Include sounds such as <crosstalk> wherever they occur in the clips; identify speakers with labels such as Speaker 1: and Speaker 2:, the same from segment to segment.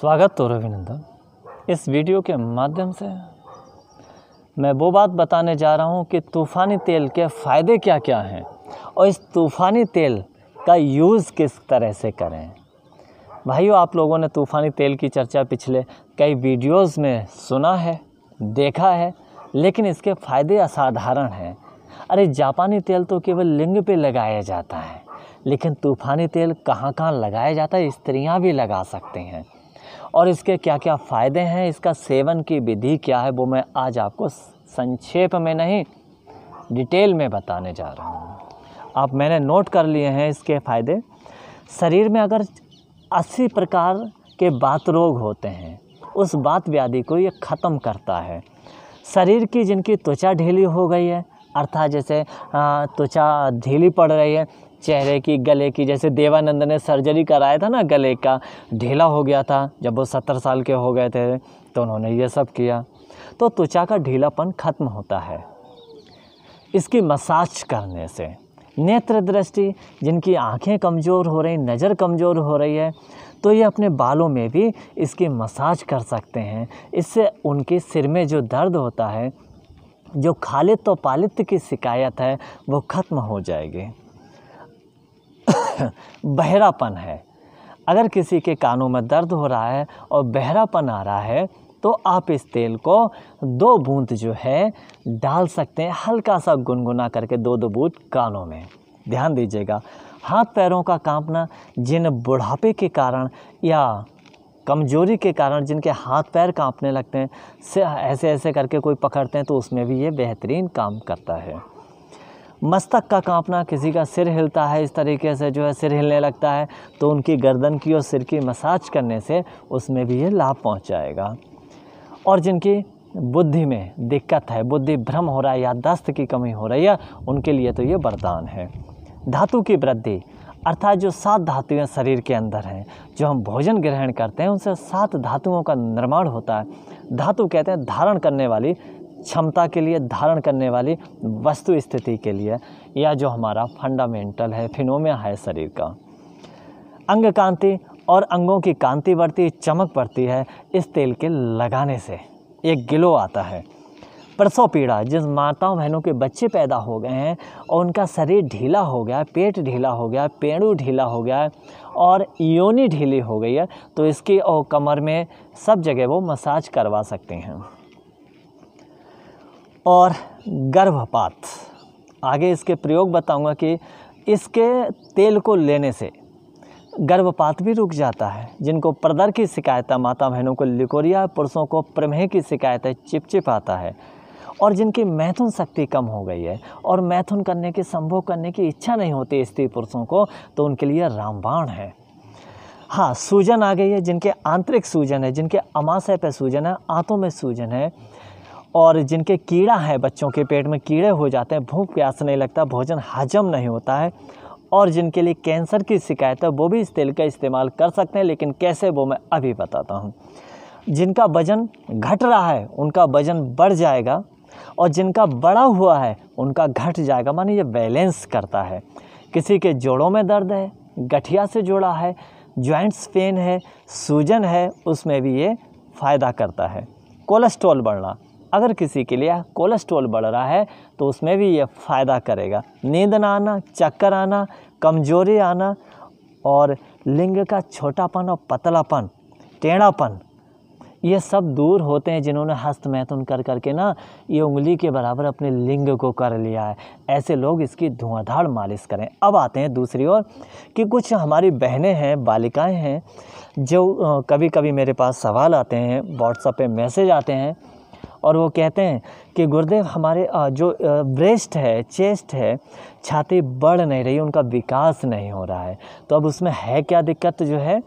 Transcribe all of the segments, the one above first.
Speaker 1: स्वागत और तो अभिनंदन इस वीडियो के माध्यम से मैं वो बात बताने जा रहा हूँ कि तूफ़ानी तेल के फ़ायदे क्या क्या हैं और इस तूफ़ानी तेल का यूज़ किस तरह से करें भाइयों आप लोगों ने तूफ़ानी तेल की चर्चा पिछले कई वीडियोस में सुना है देखा है लेकिन इसके फ़ायदे असाधारण हैं अरे जापानी तेल तो केवल लिंग पे लगाया जाता है लेकिन तूफ़ानी तेल कहाँ कहाँ लगाया जाता है स्त्रियाँ भी लगा सकते हैं और इसके क्या क्या फ़ायदे हैं इसका सेवन की विधि क्या है वो मैं आज आपको संक्षेप में नहीं डिटेल में बताने जा रहा हूँ आप मैंने नोट कर लिए हैं इसके फ़ायदे शरीर में अगर अस्सी प्रकार के बात रोग होते हैं उस बात व्याधि को ये ख़त्म करता है शरीर की जिनकी त्वचा ढीली हो गई है अर्थात जैसे त्वचा ढीली पड़ रही है चेहरे की गले की जैसे देवानंद ने सर्जरी कराया था ना गले का ढीला हो गया था जब वो सत्तर साल के हो गए थे तो उन्होंने ये सब किया तो त्वचा का ढीलापन खत्म होता है इसकी मसाज करने से नेत्र दृष्टि जिनकी आंखें कमज़ोर हो रही नज़र कमज़ोर हो रही है तो ये अपने बालों में भी इसकी मसाज कर सकते हैं इससे उनके सिर में जो दर्द होता है जो खालित तो पालित की शिकायत है वो ख़त्म हो जाएगी <coughs> बहरापन है अगर किसी के कानों में दर्द हो रहा है और बहरापन आ रहा है तो आप इस तेल को दो बूंद जो है डाल सकते हैं हल्का सा गुनगुना करके दो दो बूंद कानों में ध्यान दीजिएगा हाथ पैरों का कांपना जिन बुढ़ापे के कारण या कमजोरी के कारण जिनके हाथ पैर कांपने लगते हैं से ऐसे ऐसे करके कोई पकड़ते हैं तो उसमें भी ये बेहतरीन काम करता है मस्तक का कांपना किसी का सिर हिलता है इस तरीके से जो है सिर हिलने लगता है तो उनकी गर्दन की और सिर की मसाज करने से उसमें भी ये लाभ पहुँचाएगा और जिनकी बुद्धि में दिक्कत है बुद्धि भ्रम हो रहा है या दस्त की कमी हो रही है उनके लिए तो ये वरदान है धातु की वृद्धि अर्थात जो सात धातुएं शरीर के अंदर हैं जो हम भोजन ग्रहण करते हैं उनसे सात धातुओं का निर्माण होता है धातु कहते हैं धारण करने वाली क्षमता के लिए धारण करने वाली वस्तु स्थिति के लिए यह जो हमारा फंडामेंटल है फिनोमिया है शरीर का अंग कांति और अंगों की कांति बढ़ती चमक बढ़ती है इस तेल के लगाने से एक गिलो आता है प्रसव पीड़ा जिस माताओं बहनों के बच्चे पैदा हो गए हैं और उनका शरीर ढीला हो गया पेट ढीला हो गया पेड़ू ढीला हो गया और योनी ढीली हो गई है तो इसकी और कमर में सब जगह वो मसाज करवा सकते हैं और गर्भपात आगे इसके प्रयोग बताऊंगा कि इसके तेल को लेने से गर्भपात भी रुक जाता है जिनको प्रदर की शिकायत है माता बहनों को लिकोरिया पुरुषों को प्रमेह की शिकायत है चिपचिप आता है और जिनकी मैथुन शक्ति कम हो गई है और मैथुन करने की संभोग करने की इच्छा नहीं होती स्त्री पुरुषों को तो उनके लिए रामबाण है हाँ सूजन आ गई है जिनके आंतरिक सूजन है जिनके अमाशय पर सूजन है आंतों में सूजन है और जिनके कीड़ा है बच्चों के पेट में कीड़े हो जाते हैं भूख प्यास नहीं लगता भोजन हजम नहीं होता है और जिनके लिए कैंसर की शिकायत है वो भी इस तेल का इस्तेमाल कर सकते हैं लेकिन कैसे वो मैं अभी बताता हूँ जिनका वजन घट रहा है उनका वजन बढ़ जाएगा और जिनका बड़ा हुआ है उनका घट जाएगा मानी ये बैलेंस करता है किसी के जोड़ों में दर्द है गठिया से जुड़ा है जॉइंट्स पेन है सूजन है उसमें भी ये फ़ायदा करता है कोलेस्ट्रॉल बढ़ना अगर किसी के लिए कोलेस्ट्रॉल बढ़ रहा है तो उसमें भी ये फ़ायदा करेगा नींद ना आना चक्कर आना कमजोरी आना और लिंग का छोटापन और पतलापन टेढ़ापन ये सब दूर होते हैं जिन्होंने हस्त मैथुन कर करके ना ये उंगली के बराबर अपने लिंग को कर लिया है ऐसे लोग इसकी धुआंधार मालिश करें अब आते हैं दूसरी ओर कि कुछ हमारी बहनें हैं बालिकाएं हैं जो कभी कभी मेरे पास सवाल आते हैं व्हाट्सएप पे मैसेज आते हैं और वो कहते हैं कि गुरुदेव हमारे जो ब्रेस्ट है चेस्ट है छाती बढ़ नहीं रही उनका विकास नहीं हो रहा है तो अब उसमें है क्या दिक्कत जो है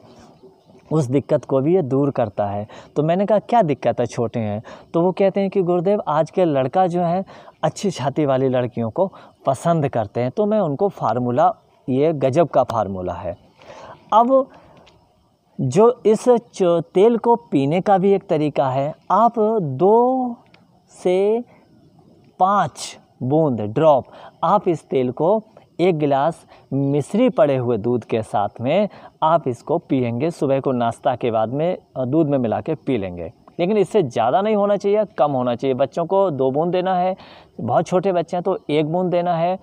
Speaker 1: उस दिक्कत को भी ये दूर करता है तो मैंने कहा क्या दिक्कत है छोटे हैं तो वो कहते हैं कि गुरुदेव आज के लड़का जो है अच्छी छाती वाली लड़कियों को पसंद करते हैं तो मैं उनको फार्मूला ये गजब का फार्मूला है अब जो इस तेल को पीने का भी एक तरीका है आप दो से पाँच बूंद ड्रॉप आप इस तेल को एक गिलास मिश्री पड़े हुए दूध के साथ में आप इसको पियेंगे सुबह को नाश्ता के बाद में दूध में मिला के पी लेंगे लेकिन इससे ज़्यादा नहीं होना चाहिए कम होना चाहिए बच्चों को दो बूंद देना है बहुत छोटे बच्चे हैं तो एक बूंद देना है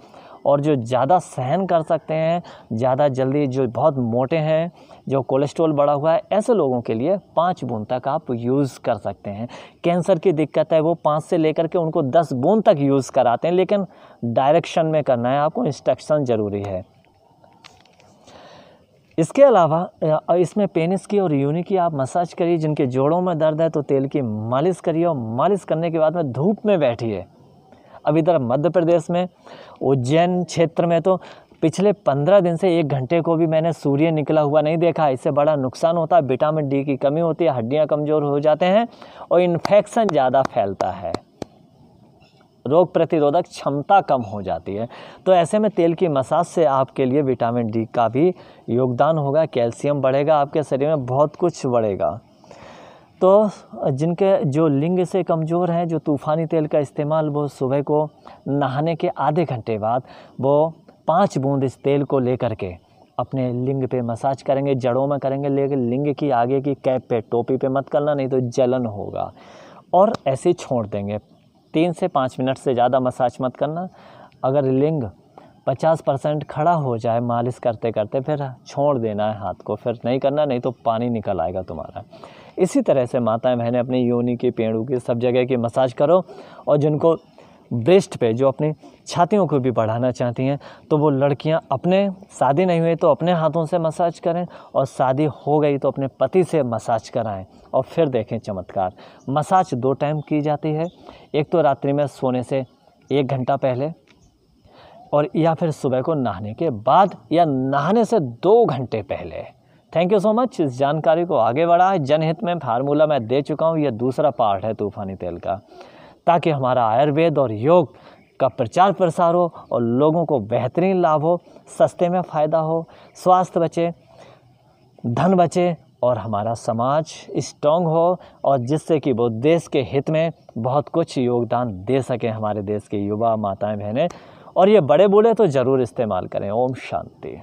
Speaker 1: और जो ज़्यादा सहन कर सकते हैं ज़्यादा जल्दी जो बहुत मोटे हैं जो कोलेस्ट्रॉल बढ़ा हुआ है ऐसे लोगों के लिए पाँच बूंद तक आप यूज़ कर सकते हैं कैंसर की दिक्कत है वो पाँच से लेकर के उनको दस बूंद तक यूज़ कराते हैं लेकिन डायरेक्शन में करना है आपको इंस्ट्रक्शन ज़रूरी है इसके अलावा इसमें पेनिस की और यूनि की आप मसाज करिए जिनके जोड़ों में दर्द है तो तेल की मालिश करिए और मालिश करने के बाद में धूप में बैठिए अब इधर मध्य प्रदेश में उज्जैन क्षेत्र में तो पिछले पंद्रह दिन से एक घंटे को भी मैंने सूर्य निकला हुआ नहीं देखा इससे बड़ा नुकसान होता है विटामिन डी की कमी होती है हड्डियाँ कमज़ोर हो जाते हैं और इन्फेक्शन ज़्यादा फैलता है रोग प्रतिरोधक क्षमता कम हो जाती है तो ऐसे में तेल की मसाज से आपके लिए विटामिन डी का भी योगदान होगा कैल्शियम बढ़ेगा आपके शरीर में बहुत कुछ बढ़ेगा तो जिनके जो लिंग से कमज़ोर हैं जो तूफ़ानी तेल का इस्तेमाल वो सुबह को नहाने के आधे घंटे बाद वो पाँच बूंद इस तेल को ले के अपने लिंग पे मसाज करेंगे जड़ों में करेंगे लेकिन लिंग की आगे की कैप पे टोपी पे मत करना नहीं तो जलन होगा और ऐसे छोड़ देंगे तीन से पाँच मिनट से ज़्यादा मसाज मत करना अगर लिंग पचास परसेंट खड़ा हो जाए मालिश करते करते फिर छोड़ देना है हाथ को फिर नहीं करना नहीं तो पानी निकल आएगा तुम्हारा इसी तरह से माताएं बहनें अपने योनि के पेड़ों की सब जगह की मसाज करो और जिनको ब्रेस्ट पे जो अपनी छातियों को भी बढ़ाना चाहती हैं तो वो लड़कियां अपने शादी नहीं हुई तो अपने हाथों से मसाज करें और शादी हो गई तो अपने पति से मसाज कराएं और फिर देखें चमत्कार मसाज दो टाइम की जाती है एक तो रात्रि में सोने से एक घंटा पहले और या फिर सुबह को नहाने के बाद या नहाने से दो घंटे पहले थैंक यू सो मच इस जानकारी को आगे बढ़ा जनहित में फार्मूला मैं दे चुका हूँ यह दूसरा पार्ट है तूफ़ानी तेल का ताकि हमारा आयुर्वेद और योग का प्रचार प्रसार हो और लोगों को बेहतरीन लाभ हो सस्ते में फ़ायदा हो स्वास्थ्य बचे धन बचे और हमारा समाज स्ट्रॉन्ग हो और जिससे कि वो देश के हित में बहुत कुछ योगदान दे सकें हमारे देश के युवा माताएं बहनें और ये बड़े बूढ़े तो ज़रूर इस्तेमाल करें ओम शांति